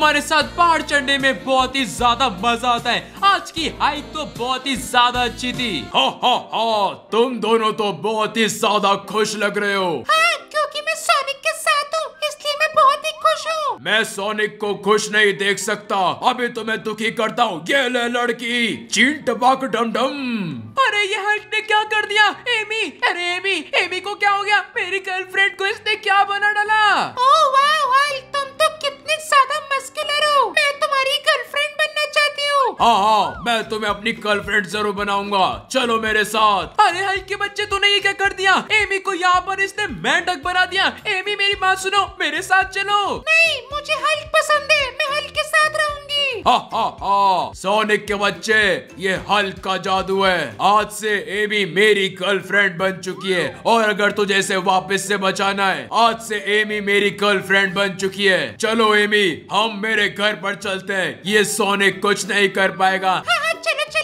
तुम्हारे साथ पहाड़ चढ़ने में बहुत ही ज्यादा मजा आता है आज की हाइक तो बहुत ही ज्यादा अच्छी थी हा हा हा तुम दोनों तो बहुत ही ज्यादा खुश लग रहे हो हाँ, क्योंकि मैं सोनिक के साथ हूँ इसलिए मैं बहुत ही खुश हूँ मैं सोनिक को खुश नहीं देख सकता अभी तो मैं दुखी करता हूँ ये ले लड़की चीन टबाक डम डम अरे ये हल्क ने क्या कर दिया एमी अरे एमी एमी को क्या हो गया मेरी गर्लफ्रेंड को इसने क्या बना डाला ओह वाह वाह इतने ज्यादा मस्कुलर हो मैं तुम्हारी गर्लफ्रेंड बनना चाहती हूँ हाँ हाँ मैं तुम्हें अपनी गर्लफ्रेंड जरूर बनाऊंगा चलो मेरे साथ अरे हल के बच्चे तूने ये क्या कर दिया एमी को यहाँ पर इसने मेंढक बना दिया एमी मेरी बात सुनो मेरे साथ चलो नहीं मुझे हल्क सोनिक के बच्चे ये हल्क का जादू है आज से एमी मेरी गर्लफ्रेंड बन चुकी है और अगर तुझे इसे वापस से बचाना है आज से एमी मेरी गर्लफ्रेंड बन चुकी है चलो एमी हम मेरे घर पर चलते हैं ये सोनिक कुछ नहीं कर पाएगा हाँ, हाँ, चलो, चलो।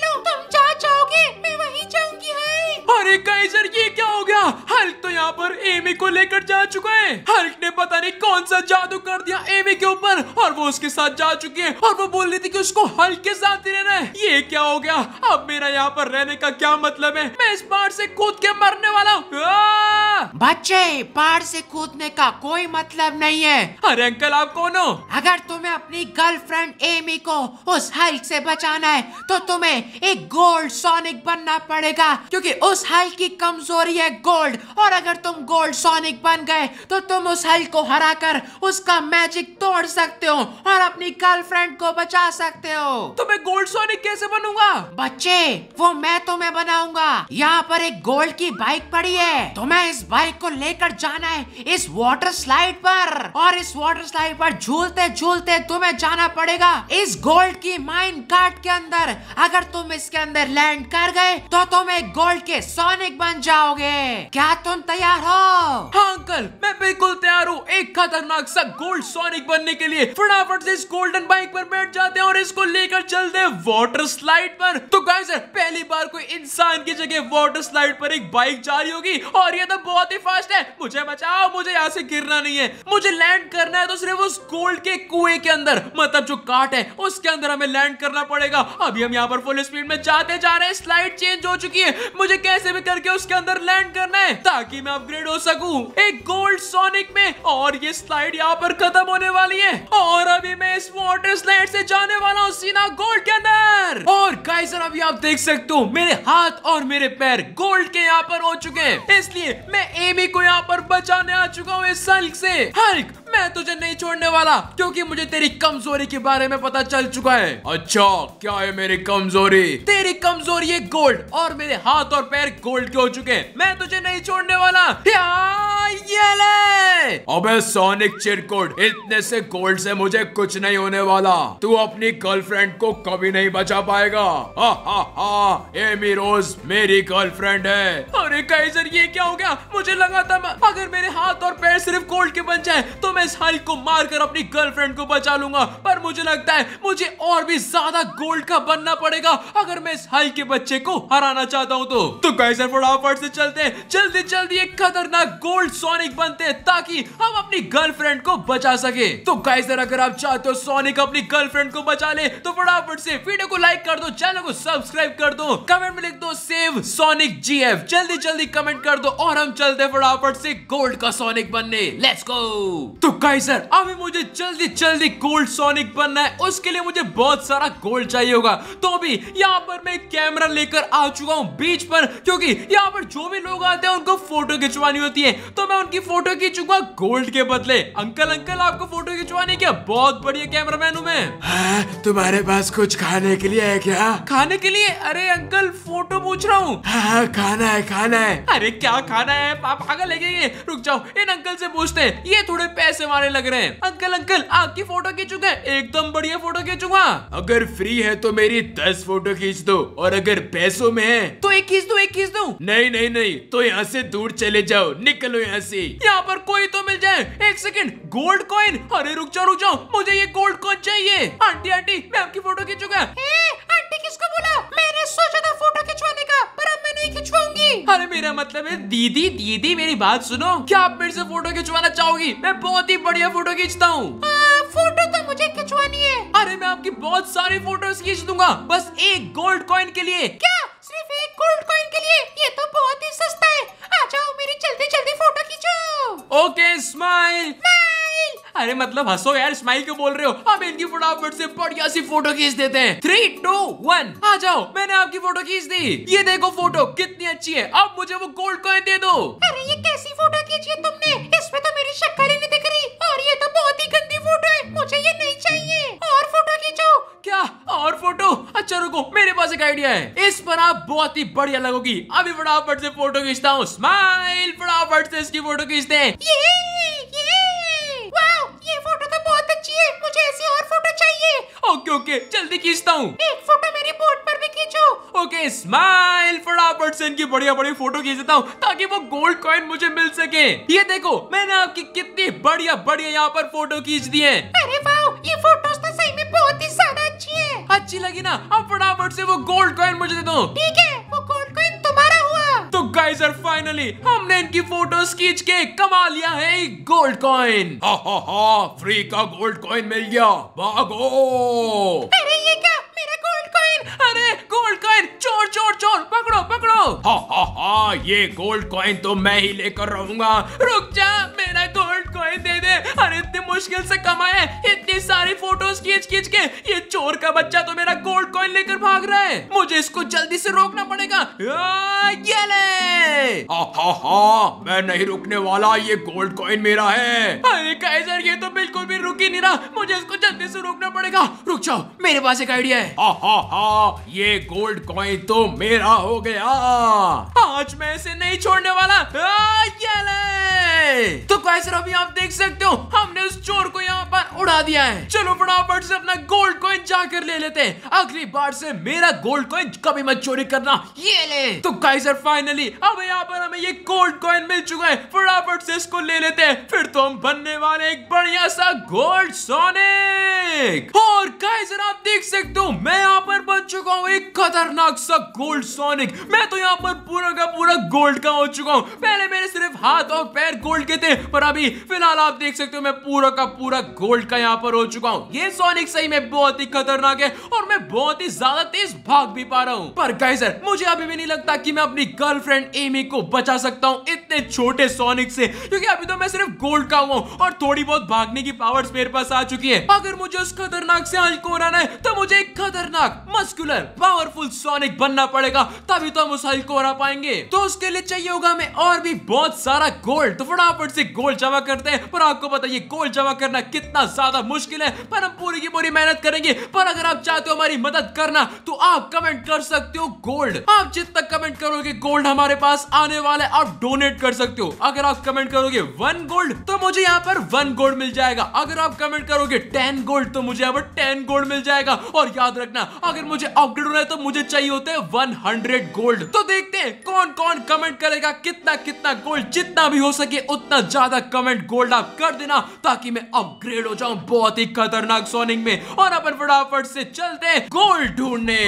अरे कैसर ये क्या हो गया हल्क तो यहाँ पर एमी को लेकर जा चुका है हल्क ने पता नहीं कौन सा जादू कर दिया एमी के ऊपर और वो उसके साथ जा चुकी है और वो बोल रही थी कि उसको हल्क के साथ ही रहना है ये क्या हो गया अब मेरा यहाँ पर रहने का क्या मतलब है मैं इस बाढ़ से कूद के मरने वाला हूँ बच्चे बाढ़ से कूदने का कोई मतलब नहीं है अरे अंकल आप कौन हो अगर तुम्हें अपनी गर्लफ्रेंड एमी को उस हल्क से बचाना है तो तुम्हें एक गोल्ड सोनिक बनना पड़ेगा क्योंकि उस हल्क हल की कमजोरी है गोल्ड और अगर तुम गोल्ड सोनिक बन गए तो तुम उस हल को हराकर उसका मैजिक तोड़ सकते हो और अपनी गर्लफ्रेंड को बचा सकते हो तो मैं गोल्ड सोनिक कैसे बनूंगा बच्चे वो मैं तुम्हें बनाऊंगा यहाँ पर एक गोल्ड की बाइक पड़ी है मैं इस बाइक को लेकर जाना है इस वाटर स्लाइड पर और इस वाटर स्लाइड पर झूलते झूलते तुम्हें जाना पड़ेगा इस गोल्ड की माइन कार्ड के अंदर अगर तुम इसके अंदर लैंड कर गए तो तुम एक गोल्ड के सौ सोनिक बन जाओगे क्या तुम तैयार हो हाँ अंकल मैं बिल्कुल तैयार हूँ एक खतरनाक सा गोल्ड सोनिक बनने के लिए फटाफट से इस गोल्डन बाइक पर बैठ जाते हैं और इसको लेकर चलते हैं वाटर स्लाइड पर तो गाइस पहली इंसान की जगह वाटर स्लाइड पर एक बाइक जा रही होगी और ये तो बहुत ही फास्ट है मुझे बचाओ मुझे यहाँ से गिरना नहीं है मुझे लैंड करना है तो सिर्फ उस गोल्ड के कुएं के अंदर मतलब जो काट है उसके अंदर हमें लैंड करना पड़ेगा अभी हम यहाँ पर फुल स्पीड में जाते जा रहे हैं स्लाइड चेंज हो चुकी है मुझे कैसे भी करके उसके अंदर लैंड करना है ताकि मैं अपग्रेड हो सकू एक गोल्ड सोनिक में और ये स्लाइड यहाँ पर खत्म होने वाली है और अभी मैं इस वाटर स्लाइड से जाने वाला हूँ सीना गोल्ड के अंदर और गाइस अभी आप देख सकते हो मेरे हाथ और मेरे पैर गोल्ड के यहाँ पर हो चुके हैं इसलिए मैं एमी को यहाँ पर बचाने आ चुका हूँ इस हल्क से हल्क मैं तुझे नहीं छोड़ने वाला क्योंकि मुझे तेरी कमजोरी के बारे में पता चल चुका है अच्छा क्या है मेरी कमजोरी तेरी कमजोरी है गोल्ड और मेरे हाथ और पैर गोल्ड के हो चुके हैं मैं तुझे नहीं छोड़ने वाला यार है अबे सोनिक चिरकुट इतने से गोल्ड से मुझे कुछ नहीं होने वाला तू अपनी गर्लफ्रेंड को कभी नहीं बचा पाएगा एमी रोज मेरी गर्लफ्रेंड है अरे काइजर ये क्या हो गया मुझे लगा था मैं, अगर मेरे हाथ और पैर सिर्फ गोल्ड के बन जाए तो मैं इस हल्क को मार कर अपनी गर्लफ्रेंड को बचा लूंगा पर मुझे लगता है मुझे और भी ज्यादा गोल्ड का बनना पड़ेगा अगर मैं इस हल्क के बच्चे को हराना चाहता हूँ तो, तो काइजर फटाफट से चलते जल्दी जल्दी एक खतरनाक गोल्ड सोनिक बनते ताकि ताकि हम अपनी गर्लफ्रेंड को बचा सके तो गाइजर अगर आप चाहते हो सोनिक अपनी गर्लफ्रेंड को बचा ले तो फटाफट से वीडियो को लाइक कर दो चैनल को सब्सक्राइब कर दो कमेंट में लिख दो सेव सोनिक जीएफ जल्दी जल्दी कमेंट कर दो और हम चलते फटाफट से गोल्ड का सोनिक बनने लेट्स गो तो गाइजर अभी मुझे जल्दी जल्दी गोल्ड सोनिक बनना है उसके लिए मुझे बहुत सारा गोल्ड चाहिए होगा तो अभी यहाँ पर मैं कैमरा लेकर आ चुका हूँ बीच पर क्योंकि यहाँ पर जो भी लोग आते हैं उनको फोटो खिंचवानी होती है तो मैं उनकी फोटो खींचूंगा गोल्ड के बदले अंकल अंकल आपको फोटो खिंचवाने क्या बहुत बढ़िया कैमरा मैन हूँ मैं हाँ, तुम्हारे पास कुछ खाने के लिए है क्या खाने के लिए अरे अंकल फोटो पूछ रहा हूँ हाँ, हाँ, खाना है खाना है अरे क्या खाना है आप आगे ले रुक जाओ इन अंकल से पूछते हैं ये थोड़े पैसे वाले लग रहे हैं अंकल अंकल आपकी फोटो खींचूंगा एकदम बढ़िया फोटो खींचूंगा अगर फ्री है तो मेरी दस फोटो खींच दो और अगर पैसों में है तो एक खींच दो एक खींच दो नहीं नहीं नहीं तो यहाँ से दूर चले जाओ निकलो यहाँ से यहाँ पर कोई तो तो मिल जाए एक सेकंड गोल्ड कॉइन अरे रुक जाओ रुक जाओ मुझे ये गोल्ड कॉइन चाहिए आंटी आंटी मैं आपकी फोटो खींचूंगा आंटी किसको बोला मैंने सोचा था फोटो खिंचवाने का पर अब मैं नहीं खिंचवाऊंगी अरे मेरा मतलब है दीदी दीदी मेरी बात सुनो क्या आप मेरे से फोटो खिंचवाना चाहोगी मैं बहुत ही बढ़िया फोटो खींचता हूँ फोटो तो मुझे खिंचवानी है अरे मैं आपकी बहुत सारी फोटो खींच दूंगा बस एक गोल्ड कॉइन के लिए क्या अरे मतलब हंसो यार स्माइल क्यों बोल रहे हो अब इनकी फटाफट से बढ़िया सी फोटो खींच देते हैं थ्री टू वन आ जाओ मैंने आपकी फोटो खींच दी ये देखो फोटो कितनी अच्छी है अब मुझे वो गोल्ड कॉइन दे दो अरे ये कैसी फोटो खींची है तुमने इसमें तो मेरी शक्कर ही नहीं दिख रही और ये तो बहुत ही गंदी फोटो है मुझे ये नहीं चाहिए और फोटो खींचो क्या और फोटो अच्छा रुको मेरे पास एक आइडिया है इस पर आप बहुत ही बढ़िया लगोगी अभी फटाफट से फोटो खींचता हूँ स्माइल फटाफट से इसकी फोटो खींचते हैं ओके ओके जल्दी खींचता हूँ एक फोटो मेरी बोर्ड पर भी खींचो ओके स्माइल फटाफट से इनकी बढ़िया बड़ी फोटो खींच देता हूँ ताकि वो गोल्ड कॉइन मुझे मिल सके ये देखो मैंने आपकी कितनी बढ़िया बढ़िया यहाँ पर फोटो खींच दी है अरे वाह ये फोटो तो सही में बहुत ही ज्यादा अच्छी है अच्छी लगी ना अब फटाफट से वो गोल्ड कॉइन मुझे दे दो ठीक है वो गोल्ड गाइस आर फाइनली हमने इनकी फोटो खींच के कमा लिया है एक गोल्ड कॉइन फ्री का गोल्ड कॉइन मिल गया भागो अरे ये क्या मेरा गोल्ड कॉइन अरे गोल्ड कॉइन चोर चोर चोर पकड़ो पकड़ो हा हा हा ये गोल्ड कॉइन तो मैं ही लेकर रहूंगा रुक जा मेरा गोल्ड कॉइन दे दे अरे इतनी मुश्किल से कमाए इतनी सारी फोटोज खींच खींच के ये चोर का बच्चा तो मेरा गोल्ड मोबाइल लेकर भाग रहा है मुझे इसको जल्दी से रोकना पड़ेगा ये ले हा हा हा मैं नहीं रुकने वाला ये गोल्ड कॉइन मेरा है अरे काइजर ये तो बिल्कुल भी रुक ही नहीं रहा मुझे इसको जल्दी से रोकना पड़ेगा रुक जाओ मेरे पास एक आइडिया है हा हा हा ये गोल्ड कॉइन तो मेरा हो गया आज मैं इसे नहीं छोड़ने वाला ये ले है तो कैसे अभी आप देख सकते हो हमने उस चोर को यहाँ पर उड़ा दिया है चलो फटाफट से अपना गोल्ड कॉइन जाकर ले लेते हैं अगली बार से मेरा गोल्ड कॉइन कभी मत चोरी करना ये ले तो कैसर फाइनली अब यहाँ पर हमें ये गोल्ड कॉइन मिल चुका है फटाफट से इसको ले लेते हैं फिर तो हम बनने वाले एक बढ़िया सा गोल्ड सोने हो और गाइस आप देख सकते हो मैं यहाँ पर बन चुका हूँ एक खतरनाक सा गोल्ड सोनिक मैं तो यहाँ पर पूरा का पूरा गोल्ड का हो चुका हूँ पहले मेरे सिर्फ हाथ और पैर गोल्ड के थे पर अभी फिलहाल आप देख सकते हो मैं पूरा का पूरा गोल्ड का यहाँ पर हो चुका हूँ ये सोनिक सही में बहुत ही खतरनाक है और मैं बहुत ही ज्यादा तेज भाग भी पा रहा हूँ पर गाइजर मुझे अभी भी नहीं लगता की मैं अपनी गर्लफ्रेंड एमी को बचा सकता हूँ इतने छोटे सोनिक से क्योंकि अभी तो मैं सिर्फ गोल्ड का हुआ और थोड़ी बहुत भागने की पावर मेरे पास आ चुकी है अगर मुझे उस खतरनाक से हल्क है तो मुझे एक खतरनाक मस्कुलर पावरफुल सोनिक बनना पड़ेगा तभी तो हम उस हल्क बना पाएंगे तो उसके लिए चाहिए होगा हमें और भी बहुत सारा गोल्ड तो फटाफट से गोल्ड जमा करते हैं पर आपको बताइए गोल्ड जमा करना कितना ज्यादा मुश्किल है पर हम पूरी की पूरी मेहनत करेंगे पर अगर आप चाहते हो हमारी मदद करना तो आप कमेंट कर सकते हो गोल्ड आप जितना कमेंट करोगे गोल्ड हमारे पास आने वाले आप डोनेट कर सकते हो अगर आप कमेंट करोगे वन गोल्ड तो मुझे यहाँ पर वन गोल्ड मिल जाएगा अगर आप कमेंट करोगे टेन गोल्ड तो मुझे यहाँ पर टेन गोल्ड मिल जाएगा और याद रखना अगर मुझे अपग्रेड होना है तो मुझे चाहिए होते हैं वन हंड्रेड गोल्ड तो देखते हैं कौन कौन कमेंट करेगा कितना कितना गोल्ड जितना भी हो सके उतना ज्यादा कमेंट गोल्ड आप कर देना ताकि मैं अपग्रेड हो जाऊं बहुत ही खतरनाक सोनिंग में और अपन फटाफट से चलते हैं गोल्ड ढूंढने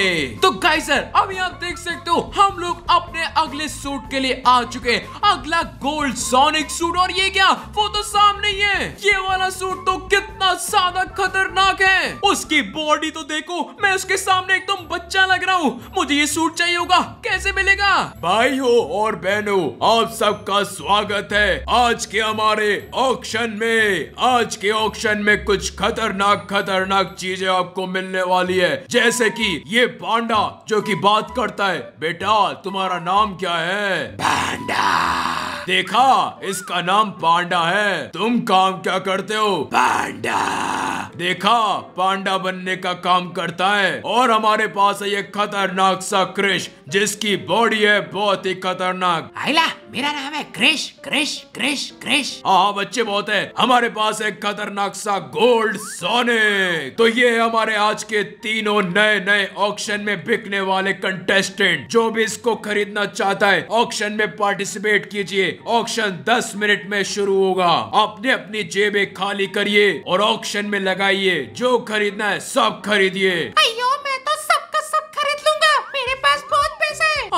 तो गाइस सर अभी आप देख सकते हो हम लोग अपने अगले सूट के लिए आ चुके हैं अगला गोल्ड सोनिक सूट और ये क्या वो तो सामने ही है ये वाला सूट तो कितना ज्यादा खतरनाक है उसकी बॉडी तो देखो मैं उसके सामने एकदम बच्चा लग रहा हूँ मुझे ये सूट चाहिए होगा कैसे मिलेगा भाई हो और बहनों आप सबका स्वागत है आज के हमारे ऑक्शन में आज के ऑक्शन में कुछ खतरनाक खतरनाक चीजें आपको मिलने वाली है जैसे कि ये पांडा जो कि बात करता है बेटा तुम्हारा नाम क्या है पांडा देखा इसका नाम पांडा है तुम काम क्या करते हो पांडा देखा पांडा बनने का काम करता है और हमारे पास है ये खतरनाक सा क्रिश जिसकी बॉडी है बहुत ही खतरनाक आइला मेरा नाम है क्रिश क्रिश क्रिश क्रिश हाँ, हाँ बच्चे बहुत है हमारे पास है खतरनाक सा गोल्ड सोने तो ये है हमारे आज के तीनों नए नए ऑक्शन में बिकने वाले कंटेस्टेंट जो भी इसको खरीदना चाहता है ऑक्शन में पार्टिसिपेट कीजिए ऑक्शन 10 मिनट में शुरू होगा अपने अपनी जेबें खाली करिए और ऑक्शन में लगाइए जो खरीदना है सब खरीदिए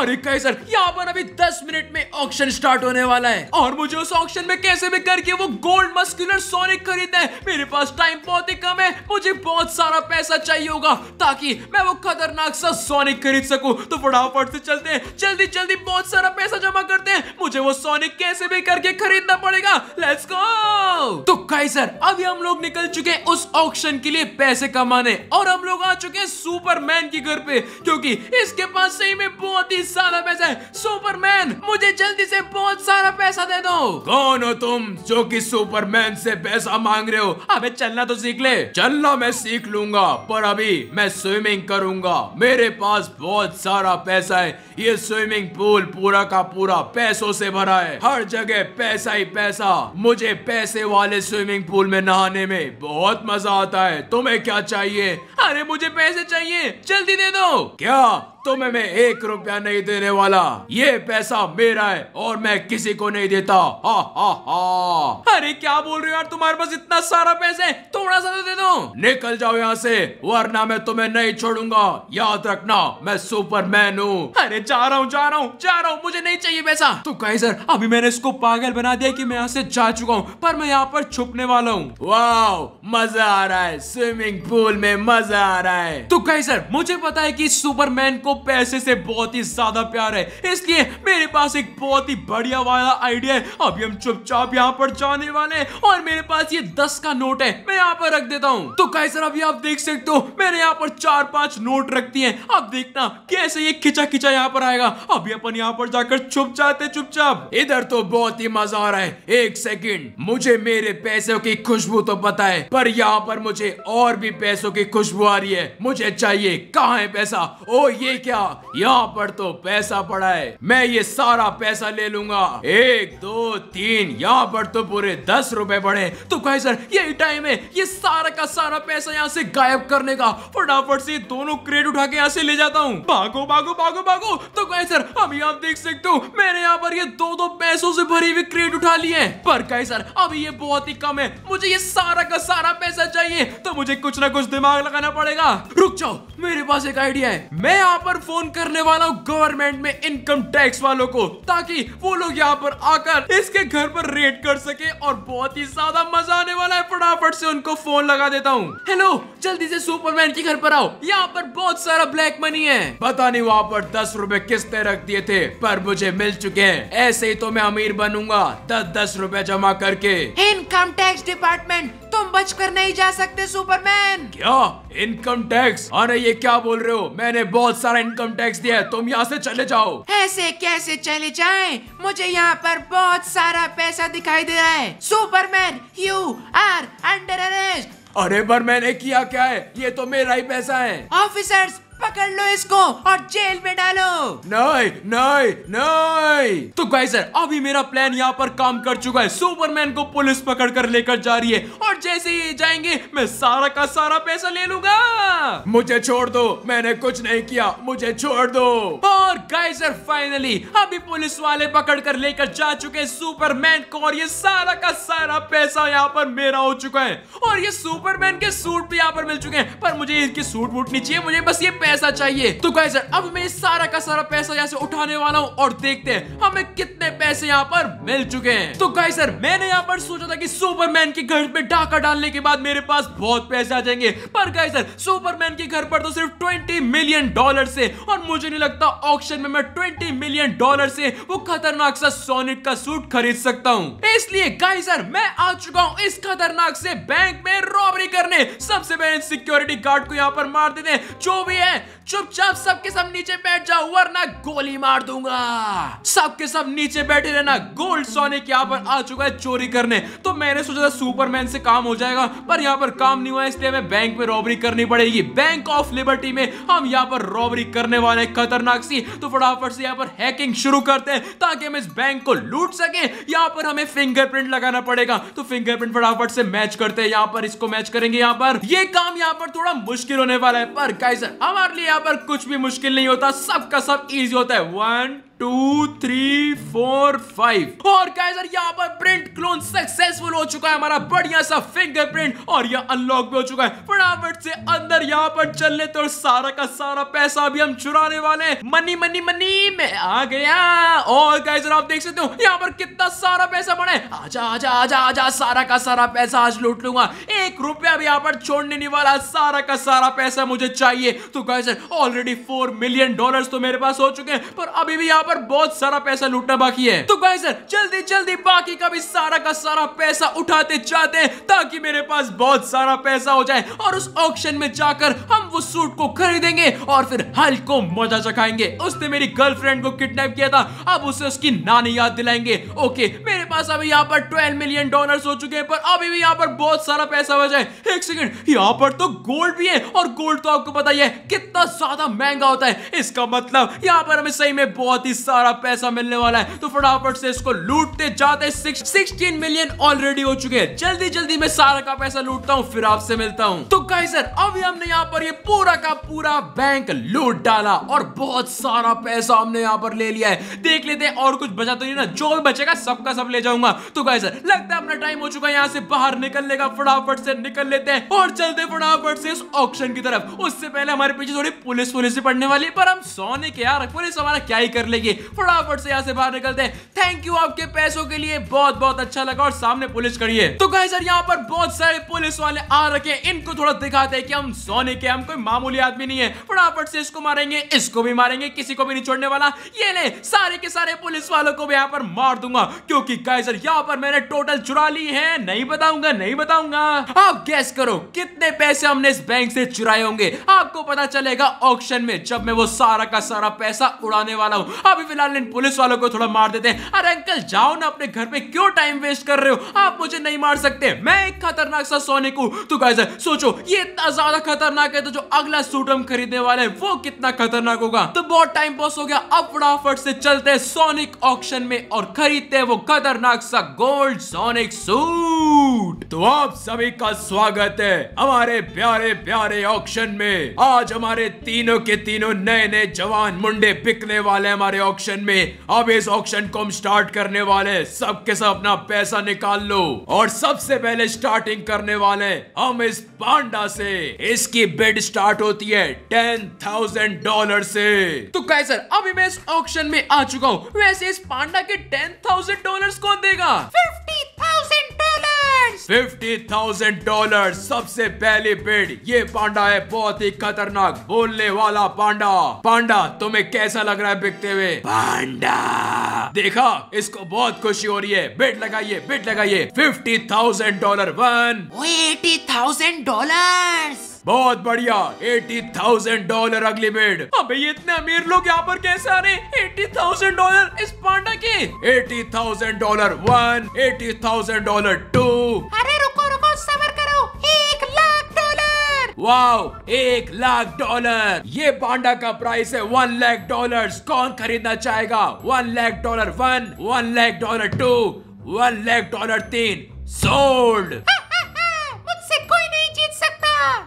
अरे इक्कीस यहाँ पर अभी दस मिनट में ऑप्शन स्टार्ट होने वाला है और मुझे उस ऑप्शन में कैसे भी करके वो गोल्ड मस्कुलर सोनिक खरीदना है मेरे पास टाइम बहुत ही कम है मुझे बहुत सारा पैसा चाहिए होगा ताकि मैं वो खतरनाक सा सोनिक खरीद सकूं तो फटाफट से चलते हैं जल्दी जल्दी बहुत सारा पैसा जमा करते हैं मुझे वो सोनिक कैसे भी करके खरीदना पड़ेगा लेट्स गो तो काइसर अभी हम लोग निकल चुके हैं उस ऑप्शन के लिए पैसे कमाने और हम लोग आ चुके हैं सुपरमैन के घर पे क्योंकि इसके पास सही में बहुत ही सारा पैसा है सुपरमैन मुझे जल्दी से बहुत सारा पैसा दे दो कौन हो तुम जो कि सुपरमैन से पैसा मांग रहे हो अबे चलना तो सीख ले चलना मैं सीख लूंगा पर अभी मैं स्विमिंग करूंगा मेरे पास बहुत सारा पैसा है ये स्विमिंग पूल पूरा का पूरा पैसों से भरा है हर जगह पैसा ही पैसा मुझे पैसे वाले स्विमिंग पूल में नहाने में बहुत मजा आता है तुम्हें क्या चाहिए अरे मुझे पैसे चाहिए जल्दी दे दो क्या तुम्हें मैं एक रुपया नहीं देने वाला ये पैसा मेरा है और मैं किसी को नहीं देता हा हा हा अरे क्या बोल रहे हो यार तुम्हारे पास इतना सारा पैसा है थोड़ा सा तो दे दो निकल जाओ यहाँ से वरना मैं तुम्हें नहीं छोड़ूंगा याद रखना मैं सुपरमैन हूँ अरे जा रहा हूँ जा रहा हूँ जा रहा हूँ मुझे नहीं चाहिए पैसा तो कहे सर अभी मैंने इसको पागल बना दिया की मैं यहाँ से जा चुका हूँ पर मैं यहाँ पर छुपने वाला हूँ वाह मजा आ रहा है स्विमिंग पूल में मजा आ रहा है तो कहे सर मुझे पता है की सुपरमैन को को पैसे से बहुत ही ज्यादा प्यार है इसलिए मेरे पास एक बहुत ही बढ़िया वाला आइडिया है अभी हम चुपचाप यहाँ पर जाने वाले हैं और मेरे पास ये दस का नोट है मैं यहाँ पर रख देता हूँ तो कैसे अभी आप देख सकते हो मैंने यहाँ पर चार पांच नोट रख दिए अब देखना कैसे ये खिंचा खिंचा यहाँ पर आएगा अभी अपन यहाँ पर जाकर छुप जाते चुपचाप इधर तो बहुत ही मजा आ रहा है एक सेकेंड मुझे मेरे पैसों की खुशबू तो पता है पर यहाँ पर मुझे और भी पैसों की खुशबू आ रही है मुझे चाहिए कहा है पैसा ओ ये क्या यहाँ पर तो पैसा पड़ा है मैं ये सारा पैसा ले लूंगा एक दो तीन यहाँ पर तो पूरे दस रुपए पड़े तो सर यही टाइम है ये सारा का सारा पैसा यहाँ से गायब करने का फटाफट से दोनों क्रेट उठा के यहाँ से ले जाता हूँ भागो भागो भागो भागो तो सर अभी आप देख सकते हो मैंने यहाँ पर ये दो दो पैसों से भरी हुई क्रेट उठा लिए है पर सर अभी ये बहुत ही कम है मुझे ये सारा का सारा पैसा चाहिए तो मुझे कुछ ना कुछ दिमाग लगाना पड़ेगा रुक जाओ मेरे पास एक आइडिया है मैं यहाँ पर पर फोन करने वाला हूँ गवर्नमेंट में इनकम टैक्स वालों को ताकि वो लोग यहाँ पर आकर इसके घर पर रेड कर सके और बहुत ही ज्यादा मजा आने वाला है फटाफट से उनको फोन लगा देता हूँ हेलो जल्दी से सुपरमैन के घर पर आओ यहाँ पर बहुत सारा ब्लैक मनी है पता नहीं वहाँ पर दस रूपए किसने रख दिए थे पर मुझे मिल चुके हैं ऐसे ही तो मैं अमीर बनूंगा दस दस रूपए जमा करके इनकम टैक्स डिपार्टमेंट तुम बचकर नहीं जा सकते सुपरमैन क्या इनकम टैक्स अरे ये क्या बोल रहे हो मैंने बहुत सारा इनकम टैक्स दिया है तुम यहाँ से चले जाओ ऐसे कैसे चले जाए मुझे यहाँ पर बहुत सारा पैसा दिखाई दे रहा है Superman you are under arrest अरे पर मैंने किया क्या है ये तो मेरा ही पैसा है ऑफिसर्स पकड़ लो इसको और जेल में डालो नहीं नहीं नहीं तो गाय सर अभी मेरा प्लान यहाँ पर काम कर चुका है सुपरमैन को पुलिस पकड़ कर लेकर जा रही है और जैसे ही जाएंगे मैं सारा का सारा पैसा ले लूंगा मुझे छोड़ दो मैंने कुछ नहीं किया मुझे छोड़ दो और गाय सर फाइनली अभी पुलिस वाले पकड़ कर लेकर जा चुके सुपरमैन को और ये सारा का सारा पैसा यहाँ पर मेरा हो चुका है और ये सुपरमैन के सूट भी यहाँ पर मिल चुके हैं पर मुझे इनकी सूट वूट नहीं चाहिए मुझे बस ये पैसा चाहिए तो गाइज अब मैं सारा का सारा पैसा यहाँ से उठाने वाला हूँ और देखते हैं हमें कितने पैसे यहाँ पर मिल चुके हैं तो गाइज सर मैंने यहाँ पर सोचा था कि सुपरमैन के घर पे डाका डालने के बाद मेरे पास बहुत पैसे आ जाएंगे पर गाइज सर सुपरमैन के घर पर तो सिर्फ ट्वेंटी मिलियन डॉलर से और मुझे नहीं लगता ऑप्शन में मैं ट्वेंटी मिलियन डॉलर से वो खतरनाक सा सोनिक का सूट खरीद सकता हूँ इसलिए गाइज सर मैं आ चुका हूँ इस खतरनाक से बैंक में रॉबरी करने सबसे पहले सिक्योरिटी गार्ड को यहाँ पर मार देते जो भी है चुपचाप सबके सब नीचे बैठ जाओ वरना गोली मार दूंगा सबके सब नीचे बैठे रहना गोल्ड सोनिक यहाँ पर आ चुका है चोरी करने तो मैंने सोचा था सुपरमैन से काम हो जाएगा पर यहाँ पर काम नहीं हुआ इसलिए हमें बैंक में रॉबरी करनी पड़ेगी बैंक ऑफ लिबर्टी में हम यहाँ पर रॉबरी करने वाले खतरनाक सी तो फटाफट से यहाँ पर हैकिंग शुरू करते हैं ताकि हम इस बैंक को लूट सके यहाँ पर हमें फिंगरप्रिंट लगाना पड़ेगा तो फिंगरप्रिंट फटाफट से मैच करते हैं यहाँ पर इसको मैच करेंगे यहाँ पर ये काम यहाँ पर थोड़ा मुश्किल होने वाला है पर कैसे हम हमारे लिए यहाँ पर कुछ भी मुश्किल नहीं होता सबका सब, सब ईजी होता है one two three four five और गाइस गाइजर यहाँ पर प्रिंट क्लोन सक्सेसफुल हो चुका है हमारा बढ़िया सा फिंगरप्रिंट और यह अनलॉक भी हो चुका है फटाफट से अंदर यहाँ पर चल लेते और सारा का सारा पैसा भी हम चुराने वाले मनी मनी मनी मैं आ गया और गाइस आप देख सकते हो यहाँ पर कितना सारा पैसा पड़ा है आजा आजा आजा आजा सारा का सारा पैसा आज लूट लूंगा एक रुपया भी यहाँ पर छोड़ने नहीं वाला सारा का सारा पैसा मुझे चाहिए तो guys already four million dollar तो मेरे पास हो चुके हैं पर अभी भी यहाँ पर बहुत सारा पैसा लूटना बाकी है तो भाई सर जल्दी जल्दी बाकी का भी सारा का सारा पैसा उठाते जाते हैं ताकि मेरे पास बहुत सारा पैसा हो जाए और उस ऑक्शन में जाकर हम वो सूट को खरीदेंगे और फिर हल को मजा चखाएंगे उसने मेरी गर्लफ्रेंड को किडनैप किया था अब उसे उसकी नानी याद दिलाएंगे ओके मेरे पास अभी यहाँ पर ट्वेल्व मिलियन डॉलर हो चुके हैं पर अभी भी यहाँ पर बहुत सारा पैसा हो जाए एक सेकेंड यहाँ पर तो गोल्ड भी है और गोल्ड तो आपको पता ही है कितना ज्यादा महंगा होता है इसका मतलब यहाँ पर हमें सही में बहुत ही सारा पैसा मिलने वाला है तो फटाफट से इसको लूटते जाते सिक्सटीन मिलियन ऑलरेडी हो चुके हैं जल्दी जल्दी मैं सारा का पैसा लूटता हूँ फिर आपसे मिलता हूँ तो कहीं सर अभी हमने यहाँ पर ये पूरा का पूरा बैंक लूट डाला और बहुत सारा पैसा हमने यहाँ पर ले लिया है देख लेते हैं और कुछ बचा तो नहीं ना जो भी बचेगा सबका सब ले जाऊंगा तो सर लगता है अपना टाइम हो चुका है यहाँ से बाहर निकलने का फटाफट से निकल लेते हैं और चलते फटाफट से इस ऑप्शन की तरफ उससे पहले हमारे पीछे थोड़ी पुलिस पुलिस पड़ने वाली पर हम सोने के यार पुलिस हमारा क्या ही कर लेगी देंगे फटाफट से यहाँ से बाहर निकलते हैं थैंक यू आपके पैसों के लिए बहुत बहुत अच्छा लगा और सामने पुलिस खड़ी है तो कहे सर यहाँ पर बहुत सारे पुलिस वाले आ रखे इनको थोड़ा दिखाते हैं कि हम सोने के हम कोई मामूली आदमी नहीं है फटाफट से इसको मारेंगे इसको भी मारेंगे किसी को भी नहीं छोड़ने वाला ये ले सारे के सारे पुलिस वालों को भी यहाँ पर मार दूंगा क्योंकि काइजर यहाँ पर मैंने टोटल चुरा ली है नहीं बताऊंगा नहीं बताऊंगा आप गैस करो कितने पैसे हमने इस बैंक से चुराए होंगे आपको पता चलेगा ऑक्शन में जब मैं वो सारा का सारा पैसा उड़ाने वाला हूँ अभी फिलहाल इन पुलिस वालों को थोड़ा मार देते हैं अरे अंकल जाओ ना अपने घर में क्यों टाइम वेस्ट कर रहे हो आप मुझे नहीं मार सकते मैं एक खतरनाक सा सोनिक हूँ तो कैसे सोचो ये इतना ज्यादा खतरनाक है तो जो अगला सूट हम खरीदने वाले वो कितना खतरनाक होगा तो बहुत टाइम पास हो गया अब फटाफट से चलते सोनिक ऑप्शन में और खरीदते वो खतरनाक सा गोल्ड सोनिक सूट तो आप सभी का स्वागत है हमारे प्यारे प्यारे ऑप्शन में आज हमारे तीनों के तीनों नए नए जवान मुंडे बिकने वाले हमारे ऑक्शन में अब इस ऑक्शन को हम स्टार्ट करने वाले सब के सब अपना पैसा निकाल लो और सबसे पहले स्टार्टिंग करने वाले हम इस पांडा से इसकी बिड स्टार्ट होती है टेन थाउजेंड डॉलर से तो कहे सर अभी मैं इस ऑक्शन में आ चुका हूँ वैसे इस पांडा के टेन थाउजेंड डॉलर कौन देगा fifty thousand dollar fifty thousand dollar सबसे पहली पेड़ ये पांडा है बहुत ही खतरनाक बोलने वाला पांडा पांडा तुम्हें कैसा लग रहा है बिकते हुए पांडा देखा इसको बहुत खुशी हो रही है बेट लगाइए बेट लगाइए fifty thousand dollar one eighty thousand dollar बहुत बढ़िया एटी थाउजेंड डॉलर अगली बेड अबे ये इतने अमीर लोग यहाँ पर कैसे आ रहे एटी थाउजेंड डॉलर इस पांडा के eighty thousand dollar one eighty thousand dollar two wow एक लाख डॉलर ये पांडा का प्राइस है वन लाख डॉलर कौन खरीदना चाहेगा one lakh dollar one one lakh dollar two one lakh dollar तीन सोल्ड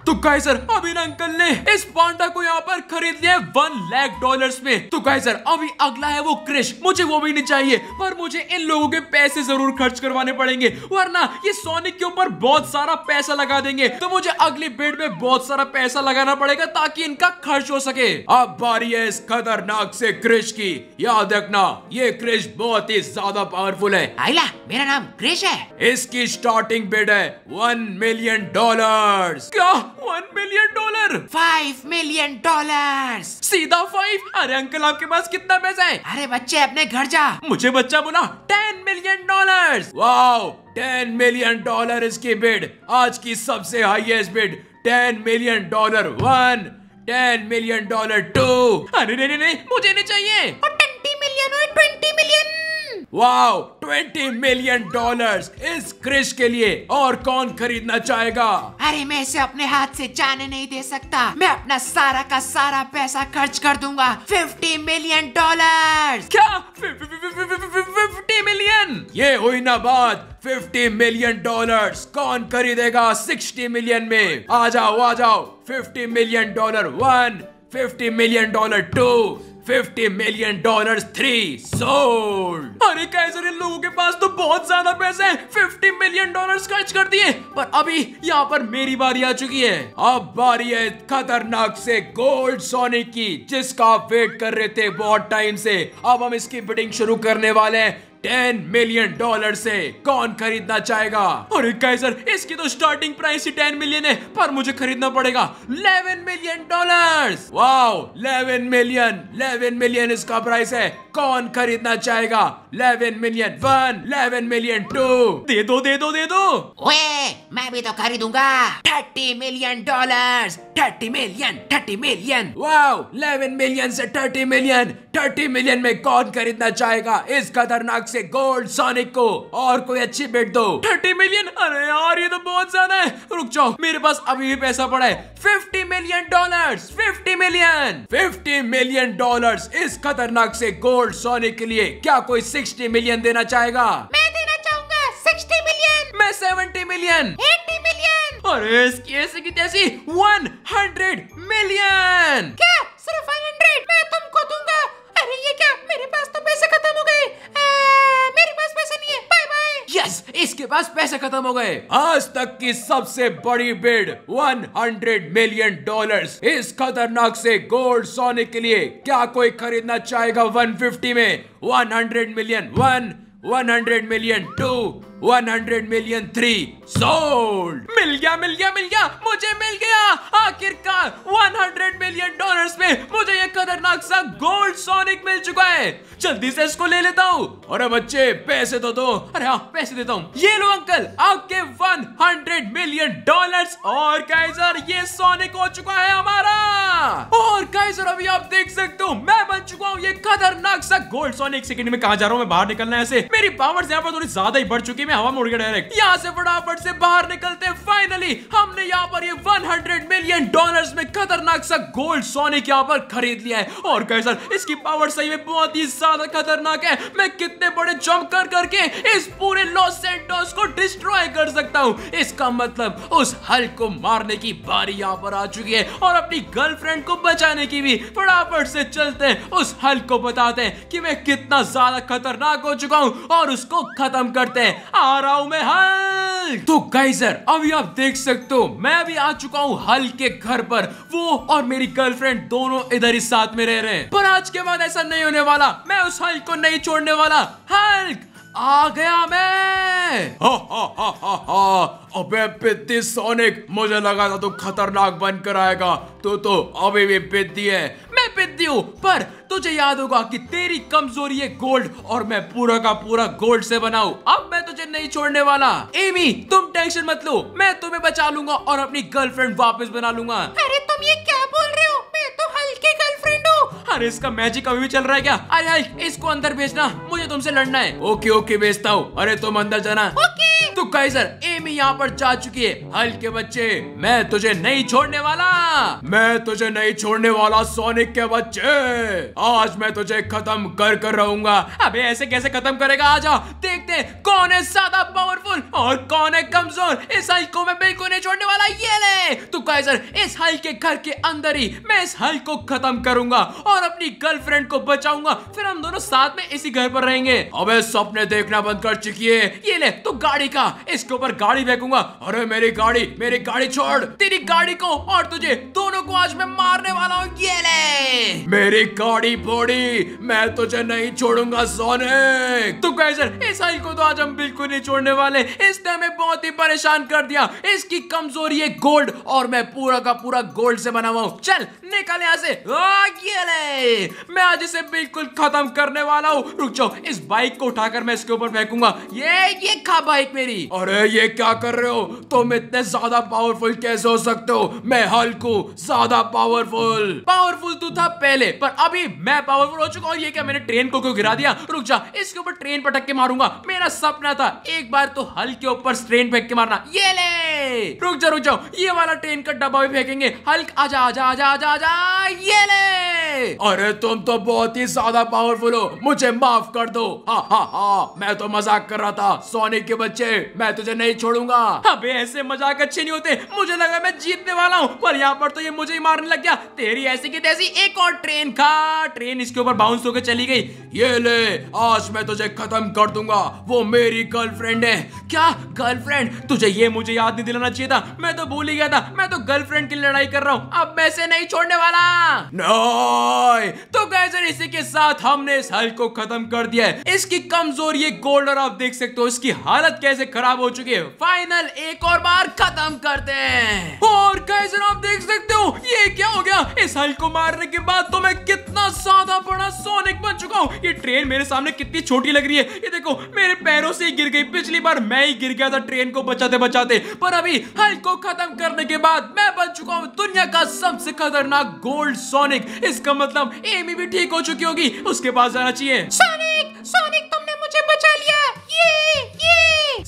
तो गाइजर अभी अंकल ने इस पांडा को यहाँ पर खरीद लिया वन लाख डॉलर में तो सर अभी अगला है वो क्रिश मुझे वो भी नहीं चाहिए पर मुझे इन लोगों के पैसे जरूर खर्च करवाने पड़ेंगे वरना ये सोनिक के ऊपर बहुत सारा पैसा लगा देंगे तो मुझे अगली बेड में बहुत सारा पैसा लगाना पड़ेगा ताकि इनका खर्च हो सके अब बारी है इस खतरनाक से क्रिश की याद रखना ये क्रिश बहुत ही ज्यादा पावरफुल है आइला मेरा नाम क्रिश है इसकी स्टार्टिंग बेड है वन मिलियन डॉलर क्या one million dollar five million dollar सीधा फाइव अरे अंकल आपके पास कितना पैसा है अरे बच्चे अपने घर जा मुझे बच्चा बोला ten million dollar wow ten million dollar इसकी बिड आज की सबसे highest bid ten million dollar one ten million dollar two अरे नहीं नहीं मुझे नहीं चाहिए और ट्वेंटी मिलियन और twenty million wow 20 million dollars इस क्रिश के लिए और कौन खरीदना चाहेगा अरे मैं इसे अपने हाथ से जाने नहीं दे सकता मैं अपना सारा का सारा पैसा खर्च कर दूंगा 50 मिलियन डॉलर्स क्या 50 मिलियन ये हुई ना बात 50 मिलियन डॉलर्स कौन खरीदेगा 60 मिलियन में आ जाओ आ जाओ 50 million dollar one 50 million dollar two fifty million dollar three sold अरे कैसे इन लोगों के पास तो बहुत ज्यादा पैसे हैं फिफ्टी मिलियन डॉलर खर्च कर दिए पर अभी यहाँ पर मेरी बारी आ चुकी है अब बारी है खतरनाक से गोल्ड सोनिक की जिसका वेट कर रहे थे बहुत टाइम से अब हम इसकी बिडिंग शुरू करने वाले हैं टेन मिलियन डॉलर से कौन खरीदना चाहेगा और सर इसकी तो स्टार्टिंग प्राइस ही टेन मिलियन है पर मुझे खरीदना पड़ेगा eleven million dollar wow eleven million eleven million इसका प्राइस है कौन खरीदना चाहेगा eleven million one eleven million two दे दो दे दो दे दो वे, मैं भी तो खरीदूंगा thirty million dollar thirty million thirty million wow eleven million से थर्टी मिलियन थर्टी मिलियन में कौन खरीदना चाहेगा इस खतरनाक से गोल्ड सोनिक को और कोई अच्छी बेट दो थर्टी मिलियन अरे यार ये तो बहुत ज्यादा है रुक जाओ मेरे पास अभी भी पैसा पड़ा है fifty million dollar fifty million fifty million dollar इस खतरनाक से गोल्ड सोनिक के लिए क्या कोई सिक्सटी मिलियन देना चाहेगा मैं देना चाहूंगा सिक्सटी मिलियन मैं सेवेंटी मिलियन एट्टी मिलियन और इसकी ऐसी की तैसी वन हंड्रेड मिलियन क्या सिर्फ वन हंड्रेड मैं तुमको दूंगा अरे ये क्या मेरे पास तो पैसे खत्म हो गए मेरे पास पैसे नहीं है बाय बाय यस इसके पास पैसे खत्म हो गए आज तक की सबसे बड़ी बिड 100 मिलियन डॉलर्स इस खतरनाक से गोल्ड सोने के लिए क्या कोई खरीदना चाहेगा 150 में 100 million one 100 million two 100 million three sold मिल गया मिल गया मिल गया मुझे मिल गया आखिरकार 100 मिलियन डॉलर्स में मुझे ये खतरनाक सा गोल्ड सोनिक मिल चुका है जल्दी से इसको ले लेता हूँ अरे बच्चे पैसे तो दो अरे हाँ पैसे देता हूँ ये लो अंकल आपके 100 मिलियन डॉलर्स और कैजर ये सोनिक हो चुका है हमारा और कैजर अभी आप देख सकते हो मैं बन चुका हूँ ये खतरनाक सा गोल्ड सोनिक सेकंड में कहा जा रहा हूँ मैं बाहर निकलना है ऐसे मेरी पावर यहाँ पर थोड़ी ज्यादा ही बढ़ चुकी है मैं हवा मुड़ उड़ गया डायरेक्ट यहाँ से फटाफट से बाहर निकलते हैं फाइनली हमने यहाँ पर ये 100 मिलियन डॉलर्स में खतरनाक सा गोल्ड सोने के यहाँ पर खरीद लिया है और कहे सर इसकी पावर सही में बहुत ही ज्यादा खतरनाक है मैं कितने बड़े जंप कर करके इस पूरे लॉस सेंटोस को डिस्ट्रॉय कर सकता हूँ इसका मतलब उस हल को मारने की बारी यहाँ पर आ चुकी है और अपनी गर्लफ्रेंड को बचाने की भी फटाफट से चलते हैं उस हल को बताते हैं कि मैं कितना ज्यादा खतरनाक हो चुका हूँ और उसको खत्म करते हैं आ रहा हूँ मैं हल्क तो गाइजर अभी आप देख सकते हो मैं भी आ चुका हूँ हल्क के घर पर वो और मेरी गर्लफ्रेंड दोनों इधर ही साथ में रह रहे हैं पर आज के बाद ऐसा नहीं होने वाला मैं उस हल्क को नहीं छोड़ने वाला हल्क आ गया मैं हा हा हा हा अबे पिद्दी सोनिक मुझे लगा था तू तो खतरनाक बन कर आएगा तू तो अभी भी पिद्दी है मैं पिद्दी हूँ पर तुझे याद होगा कि तेरी कमजोरी है गोल्ड और मैं पूरा का पूरा गोल्ड से बनाऊ अब मैं तुझे नहीं छोड़ने वाला एमी तुम टेंशन मत लो मैं तुम्हें बचा लूंगा और अपनी गर्लफ्रेंड वापस बना लूंगा अरे तुम ये क्या बोल रहे हो मैं तो हल्की गर्ल अरे इसका मैजिक अभी भी चल रहा है क्या अरे इसको अंदर भेजना मुझे तुमसे लड़ना है ओके ओके भेजता हूँ अरे तुम अंदर जाना ओके तो कैसर एमी यहाँ पर जा चुकी है हल्के बच्चे मैं तुझे नहीं छोड़ने वाला मैं तुझे नहीं छोड़ने वाला सोनिक के बच्चे आज मैं तुझे खत्म कर कर रहूंगा अबे ऐसे कैसे खत्म करेगा आ जाओ देखते कौन है ज्यादा पावरफुल और कौन है कमजोर इस हल्को में बिल्कुल नहीं छोड़ने वाला ये ले तो कैसर इस हल्के घर के अंदर ही मैं इस हल को खत्म करूंगा और अपनी गर्लफ्रेंड को बचाऊंगा फिर हम दोनों साथ में इसी घर पर रहेंगे अब सपने देखना बंद कर चुकी है ये ले तो गाड़ी का ना इसके ऊपर गाड़ी फेंकूंगा अरे मेरी गाड़ी मेरी गाड़ी छोड़ तेरी गाड़ी को और तुझे दोनों को आज मैं मारने वाला हूँ ये ले मेरी गाड़ी बोड़ी मैं तुझे नहीं छोड़ूंगा सोने तो कैसे इस आइल को तो आज हम बिल्कुल नहीं छोड़ने वाले इसने हमें बहुत ही परेशान कर दिया इसकी कमजोरी है गोल्ड और मैं पूरा का पूरा गोल्ड से बना हुआ चल निकल यहाँ से मैं आज इसे बिल्कुल खत्म करने वाला हूँ रुक जाओ इस बाइक को उठाकर मैं इसके ऊपर फेंकूंगा ये ये खा बाइक मेरी थी अरे ये क्या कर रहे हो तुम इतने ज्यादा पावरफुल कैसे हो सकते हो मैं हल्कू ज्यादा पावरफुल पावरफुल तो था पहले पर अभी मैं पावरफुल हो चुका हूँ ये क्या मैंने ट्रेन को क्यों गिरा दिया रुक जा इसके ऊपर ट्रेन पटक के मारूंगा मेरा सपना था एक बार तो हल्के ऊपर ट्रेन फेंक के मारना ये ले रुक जा रुक जाओ ये वाला ट्रेन का डब्बा भी फेंकेंगे हल्क आजा आजा आजा आजा आजा ये ले अरे तुम तो बहुत ही ज्यादा पावरफुल हो मुझे माफ कर दो हा हा हा मैं तो मजाक कर रहा था सोनिक के बच्चे मैं तुझे नहीं छोड़ूंगा अबे ऐसे मजाक अच्छे नहीं होते मुझे लगा मैं जीतने वाला हूँ पर यहाँ पर तो ये मुझे ही मारने लग गया तेरी ऐसी की तैसी एक और ट्रेन खा ट्रेन इसके ऊपर बाउंस होकर चली गई ये ले आज मैं तुझे खत्म कर दूंगा वो मेरी गर्लफ्रेंड है क्या गर्लफ्रेंड तुझे ये मुझे याद नहीं दिलाना चाहिए था मैं तो भूल ही गया था मैं तो गर्लफ्रेंड की लड़ाई कर रहा हूँ अब मैं ऐसे नहीं छोड़ने वाला तो गैजर इसी के साथ हमने इस हल को खत्म कर दिया है इसकी कमजोरी गोल्डर आप देख सकते हो इसकी हालत कैसे खराब हो चुकी है फाइनल एक और बार खत्म करते हैं और कैसे आप देख सकते हो ये क्या हो गया इस हल को मारने के बाद तो मैं कितना सादा बड़ा सोनिक बन चुका हूँ ये ट्रेन मेरे सामने कितनी छोटी लग रही है ये देखो मेरे पैरों से ही गिर गई पिछली बार मैं ही गिर गया था ट्रेन को बचाते बचाते पर अभी हल को खत्म करने के बाद मैं बन चुका हूँ दुनिया का सबसे खतरनाक गोल्ड सोनिक इसका मतलब एमी भी ठीक हो चुकी होगी उसके पास जाना चाहिए सोनिक सोनिक तुमने मुझे बचा लिया ये ये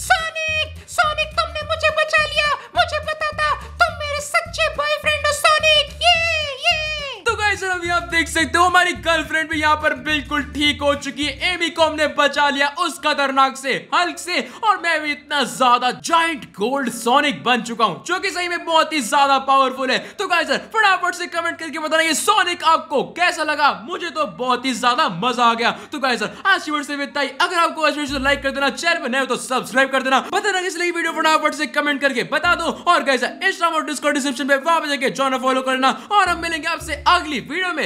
आप देख सकते हो हमारी गर्लफ्रेंड भी यहाँ पर बिल्कुल ठीक हो चुकी है एमी को हमने बचा लिया उस खतरनाक से हल्क से और मैं भी इतना ज्यादा जॉइंट गोल्ड सोनिक बन चुका हूँ जो की सही में बहुत ही ज्यादा पावरफुल है तो सर फटाफट से कमेंट करके बताना ये सोनिक आपको कैसा लगा मुझे तो बहुत ही ज्यादा मजा आ गया तो सर आज की से इतना ही अगर आपको लाइक कर देना चैनल पर नए तो सब्सक्राइब कर देना बताना किस लगी वीडियो फटाफट से कमेंट करके बता दो और गाइस इंस्टाग्राम और डिस्कॉर्ड डिस्क्रिप्शन पे वहां पर जाके जॉन फॉलो करना और हम मिलेंगे आपसे अगली वीडियो में